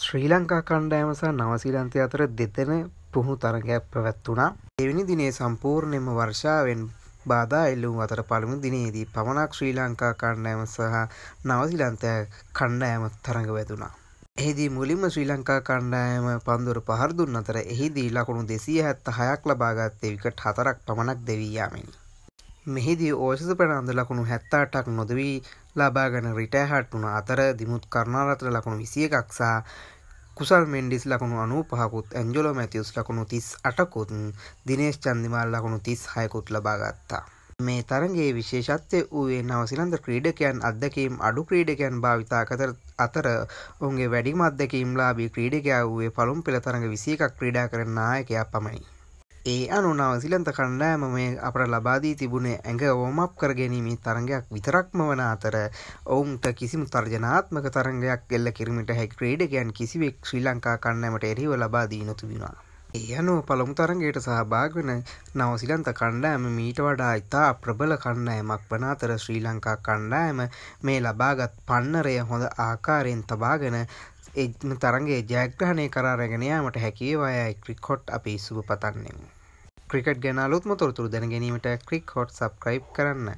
ශ්‍රී ලංකා කණ්ඩායම සහ නවසීලන්තය අතර දෙතෙන පුහු තරගයක් පැවැත්වුණා. දෙවැනි දිනේ සම්පූර්ණයෙන්ම වර්ෂාවෙන් බාධා එල්ලුම් අතර පළමු දිනේදී පමණක් ශ්‍රී ලංකා කණ්ඩායම සහ නවසිලන්තය කණ්ඩායම තරඟ වැදුනා. එහිදී මුලින්ම ශ්‍රී ලංකා කණ්ඩායම පන්දුර පහර දුන් අතර එහිදී ලකුණු දෙසිය හැත්ත හයක් ලබාගත්තේ විකට හතරක් පමණක් දෙවී යාමෙනි. මෙහිදී ඕසිස ප්‍රනාන්ද ලකුණු හැත්තාටක් නොදවී ලබාගෙන රිටෑහට් වුණ අතර දිමුත් කරණාරතර ලකුණු විසිය එකක්සා කුසල් මෙන්ඩිස් ලකුණු අනු පහකුත් ඇන්ජොලෝ මැතිවස් ලකුණු තිස් අටකුත් දිනේශ් චන්දිමාල් ලකුණු තිස් හයකුත් ලබාගත්තා. මේ තරගේ විශේෂත්වය වූයේ නවසිලන්ද ක්‍රීඩකයන් අදදකීම් අඩු ක්‍රීඩකයන් භාවිතා කතර අතර ඔුන්ගේ වැඩිම අදකීම්ලාබී ක්‍රීඩකයා වූේ පළුම් පෙළ තරඟ විසිකක් ක්‍රීඩා කරන්නායකයා පමණි. ඒ අනුනාව සිලන්ත කණ්ඩෑම මේ අපට ලබාදී තිබුණේ ඇඟ ඕමප් කරගැනීමේ තරගයක් විතරක්ම වන අතර ඔවුන්ට කිසිම තර්ජනාත්මක තරගයක් එල්ල කිරීමට හැක් ක්‍රේඩකයන් කිසිවෙක් ශ්‍රී ලංකා කණ්ඩෑමට එරහිව ලබාදී නොතිබෙනවා. ඒ අනුව පළමු තරගයට සහභාගවන නවසිලන්ත කණ්ඩෑම මීට වඩා ඉතා ප්‍රබල කණ්ඩෑමක් වන අතර ශ්‍රී ලංකා කණ්ඩෑම මේ ලබාගත් පන්නරය හොඳ ආකාරයෙන් තබාගෙන එම තරගේ ජයග්‍රහණය කරාරගෙනයාමට හැකිවයයි ක්‍රිකොට් අපි සුභ පතන්නෙමු. ක්‍රිකට් ගැන අලුත්ම තොරතුරු දැනගැනීමට ක්‍රික් හොට් සබ්ක්‍රයිබ් කරන්න